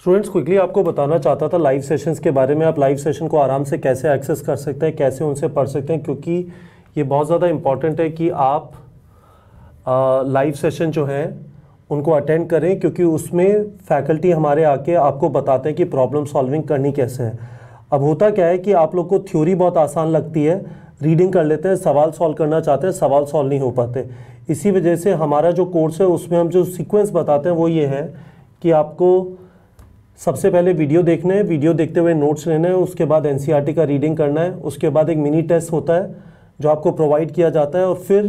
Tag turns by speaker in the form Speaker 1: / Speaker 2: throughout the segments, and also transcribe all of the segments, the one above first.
Speaker 1: students quickly आपको बताना चाहता था लाइव सेशंस के बारे में आप लाइव सेशन को आराम से कैसे एक्सेस कर सकते हैं कैसे उनसे पढ़ सकते हैं क्योंकि ये बहुत ज़्यादा इम्पॉर्टेंट है कि आप लाइव सेशन जो है उनको अटेंड करें क्योंकि उसमें फैकल्टी हमारे आके आपको बताते हैं कि प्रॉब्लम सॉल्विंग करनी कैसे है अब होता क्या है कि आप लोग को थ्योरी बहुत आसान लगती है रीडिंग कर लेते हैं सवाल सॉल्व करना चाहते हैं सवाल सॉल्व नहीं हो पाते इसी वजह से हमारा जो कोर्स है उसमें हम जो सीक्वेंस बताते हैं वो ये है कि आपको सबसे पहले वीडियो देखना है वीडियो देखते हुए नोट्स लेना है उसके बाद एन e का रीडिंग करना है उसके बाद एक मिनी टेस्ट होता है जो आपको प्रोवाइड किया जाता है और फिर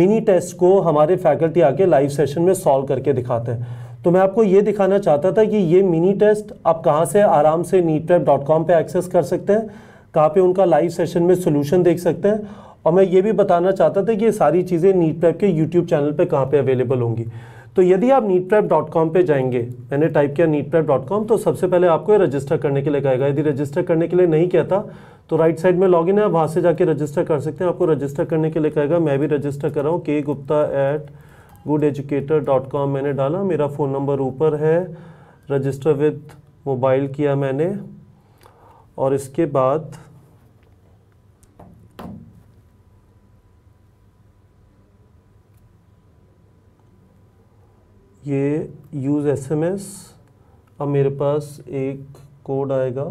Speaker 1: मिनी टेस्ट को हमारे फैकल्टी आके लाइव सेशन में सॉल्व करके दिखाते हैं तो मैं आपको ये दिखाना चाहता था कि ये मिनी टेस्ट आप कहाँ से आराम से नीट पैप डॉट कॉम पर एक्सेस कर सकते हैं कहाँ पे उनका लाइव सेशन में सोल्यूशन देख सकते हैं और मैं ये भी बताना चाहता था कि ये सारी चीज़ें नीट पैप के यूट्यूब चैनल पर कहाँ पर अवेलेबल होंगी तो यदि आप नीट प्रेप डॉट कॉम पर जाएंगे मैंने टाइप किया नीट प्रेप डॉट कॉम तो सबसे पहले आपको ये रजिस्टर करने के लिए कहेगा यदि रजिस्टर करने के लिए नहीं कहता तो राइट साइड में लॉगिन है आप वहाँ से जाके रजिस्टर कर सकते हैं आपको रजिस्टर करने के लिए कहेगा मैं भी रजिस्टर कर रहा हूँ K Gupta at good educator dot com मैंने डाला मेरा फ़ोन नंबर ऊपर है रजिस्टर विद मोबाइल किया मैंने और इसके बाद ये यूज़ एसएमएस अब मेरे पास एक कोड आएगा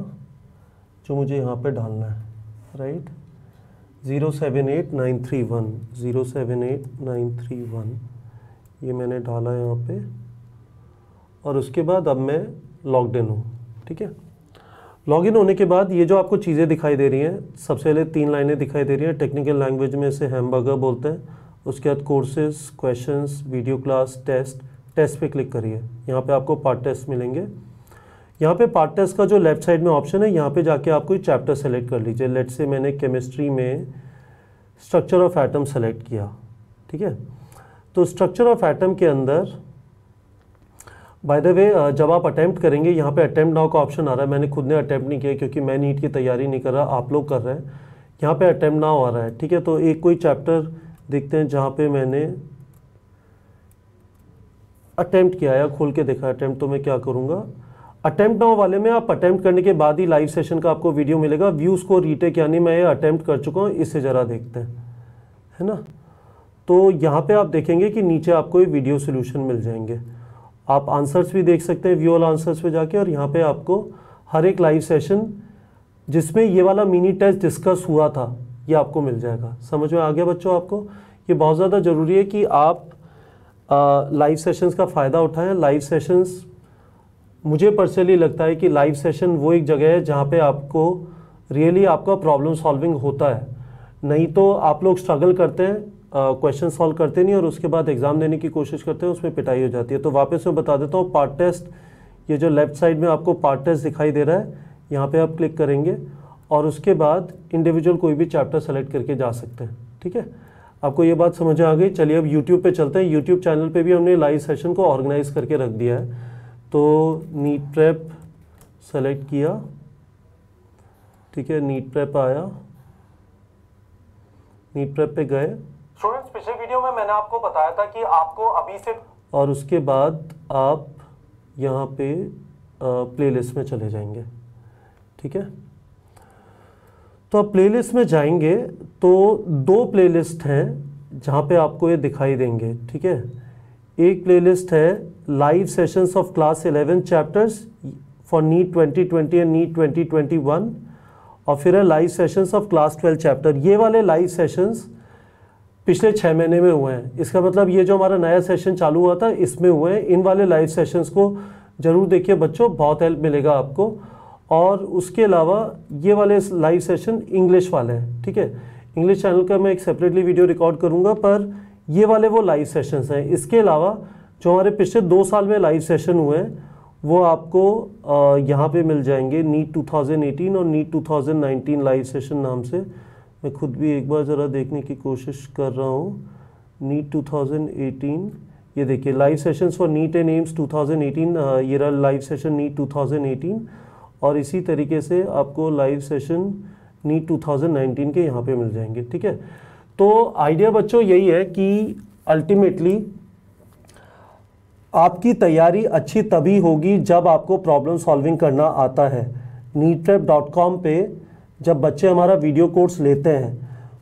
Speaker 1: जो मुझे यहाँ पे डालना है right zero seven eight nine three one zero seven eight nine three one ये मैंने डाला यहाँ पे और उसके बाद अब मैं लॉगड इन हूँ ठीक है लॉगिन होने के बाद ये जो आपको चीज़ें दिखाई दे रही हैं सबसे पहले तीन लाइनें दिखाई दे रही हैं टेक्निकल लैंग्वेज में इसे हैमबर्गर बोलते हैं उसके बाद courses questions video class test test पे क्लिक करिए यहाँ पे आपको पार्ट टेस्ट मिलेंगे यहाँ पे पार्ट टेस्ट का जो लेफ्ट साइड में ऑप्शन है यहाँ पे जाके आप कोई चैप्टर सेलेक्ट कर लीजिए लेट से मैंने केमिस्ट्री में स्ट्रक्चर ऑफ एटम सेलेक्ट किया ठीक है तो स्ट्रक्चर ऑफ एटम के अंदर बाय द वे जब आप अटैम्प्ट करेंगे यहाँ पे अटैम्प्ट नाउ का ऑप्शन आ रहा है मैंने खुद ने अटैम्प्ट नहीं किया क्योंकि मैं नीट की तैयारी नहीं कर रहा आप लोग कर रहे हैं यहाँ पे अटैम्प्ट नाउ आ रहा है ठीक है तो एक कोई चैप्टर देखते हैं जहाँ पे मैंने अटैम्प्ट किया या खोल के देखा अटैम्प्ट तो मैं क्या करूँगा अटैम्प्ट नाउ वाले में आप अटैम्प्ट करने के बाद ही लाइव सेशन का आपको वीडियो मिलेगा व्यूज़ को रीटेक यानी मैं ये अटैम्प्ट कर चुका हूँ इससे ज़रा देखते हैं है ना तो यहाँ पे आप देखेंगे कि नीचे आपको ये वीडियो सोल्यूशन मिल जाएंगे आप आंसर्स भी देख सकते हैं व्यूअल आंसर्स पे जाके और यहाँ पे आपको हर एक लाइव सेशन जिसमें ये वाला मिनी टेस्ट डिस्कस हुआ था ये आपको मिल जाएगा समझ में आ गया बच्चों आपको ये बहुत ज़्यादा ज़रूरी है कि आप लाइव सेशंस का फ़ायदा उठाएं लाइव सेशंस मुझे पर्सनली लगता है कि लाइव सेशन वो एक जगह है जहाँ पे आपको रियली really आपका प्रॉब्लम सॉल्विंग होता है नहीं तो आप लोग स्ट्रगल करते हैं क्वेश्चन uh, सॉल्व करते नहीं और उसके बाद एग्ज़ाम देने की कोशिश करते हैं उसमें पिटाई हो जाती है तो वापस मैं बता देता हूँ पार्ट टेस्ट ये जो लेफ़्ट साइड में आपको पार्ट टेस्ट दिखाई दे रहा है यहाँ पे आप क्लिक करेंगे और उसके बाद इंडिविजुअल कोई भी चैप्टर सेलेक्ट करके जा सकते हैं ठीक है आपको ये बात समझ आ गई चलिए अब यूट्यूब पे चलते हैं यूट्यूब चैनल पे भी हमने लाइव सेशन को ऑर्गेनाइज करके रख दिया है तो नीट प्रेप सेलेक्ट किया ठीक है नीट प्रेप आया नीट प्रेप पे गए स्टूडेंट्स पिछले वीडियो में मैंने आपको बताया था कि आपको अभी से और उसके बाद आप यहाँ पे प्ले में चले जाएंगे ठीक है तो आप प्लेलिस्ट में जाएंगे तो दो प्लेलिस्ट हैं जहाँ पे आपको ये दिखाई देंगे ठीक है एक प्लेलिस्ट है live sessions of class eleven chapters for NEET 2020 and NEET 2021 और फिर है live sessions of class 12 chapter ये वाले लाइव सेशंस पिछले छः महीने में हुए हैं इसका मतलब ये जो हमारा नया सेशन चालू हुआ था इसमें हुए हैं इन वाले लाइव सेशंस को ज़रूर देखिए बच्चों बहुत हेल्प मिलेगा आपको और उसके अलावा ये वाले लाइव सेशन इंग्लिश वाले हैं ठीक है इंग्लिश चैनल का मैं एक सेपरेटली वीडियो रिकॉर्ड करूँगा पर ये वाले वो लाइव सेशंस हैं इसके अलावा जो हमारे पिछले दो साल में लाइव सेशन हुए हैं वो आपको यहाँ पे मिल जाएंगे नीट 2018 और नीट 2019 लाइव सेशन नाम से मैं खुद भी एक बार ज़रा देखने की कोशिश कर रहा हूँ नीट 2018 ये देखिए live sessions for NEET and AIIMS 2018 ये रहा लाइव सेशन नीट 2018 और इसी तरीके से आपको लाइव सेशन नीट 2019 के यहाँ पे मिल जाएंगे ठीक है तो आइडिया बच्चों यही है कि अल्टीमेटली आपकी तैयारी अच्छी तभी होगी जब आपको प्रॉब्लम सॉल्विंग करना आता है नीट पे जब बच्चे हमारा वीडियो कोर्स लेते हैं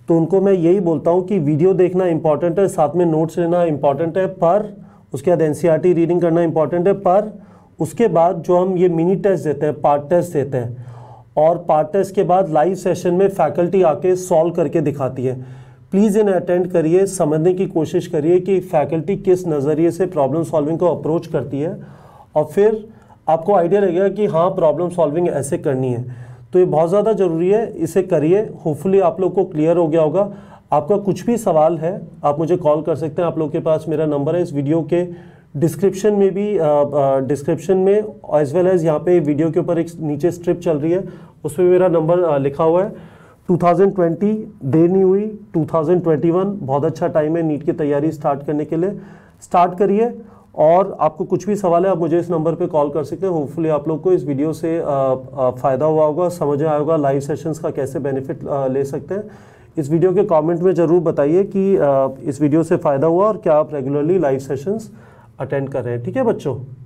Speaker 1: तो उनको मैं यही बोलता हूँ कि वीडियो देखना इंपॉर्टेंट है साथ में नोट्स लेना इंपॉर्टेंट है पर उसके बाद एन रीडिंग e करना इंपॉर्टेंट है पर उसके बाद जो हम ये मिनी टेस्ट देते हैं पार्ट टेस्ट देते हैं और पार्ट टेस्ट के बाद लाइव सेशन में फैकल्टी आके सॉल्व करके दिखाती है प्लीज़ इन्हें अटेंड करिए समझने की कोशिश करिए कि फैकल्टी किस नज़रिए से प्रॉब्लम सॉल्विंग को अप्रोच करती है और फिर आपको आइडिया लगेगा कि हाँ प्रॉब्लम सॉल्विंग ऐसे करनी है तो ये बहुत ज़्यादा ज़रूरी है इसे करिए होपफुली आप लोग को क्लियर हो गया होगा आपका कुछ भी सवाल है आप मुझे कॉल कर सकते हैं आप लोग के पास मेरा नंबर है इस वीडियो के डिस्क्रिप्शन में भी डिस्क्रिप्शन uh, uh, में एज वेल एज़ यहाँ पे वीडियो के ऊपर एक नीचे स्ट्रिप चल रही है उसमें मेरा नंबर uh, लिखा हुआ है 2020 देर नहीं हुई 2021 बहुत अच्छा टाइम है नीट की तैयारी स्टार्ट करने के लिए स्टार्ट करिए और आपको कुछ भी सवाल है आप मुझे इस नंबर पे कॉल कर सकते हैं होपफुली आप लोग को इस वीडियो से फ़ायदा हुआ होगा समझ आया होगा लाइव सेशंस का कैसे बेनिफिट ले सकते हैं इस वीडियो के कमेंट में ज़रूर बताइए कि इस वीडियो से फ़ायदा हुआ और क्या आप रेगुलरली लाइव सेशंस अटेंड कर रहे हैं ठीक है बच्चों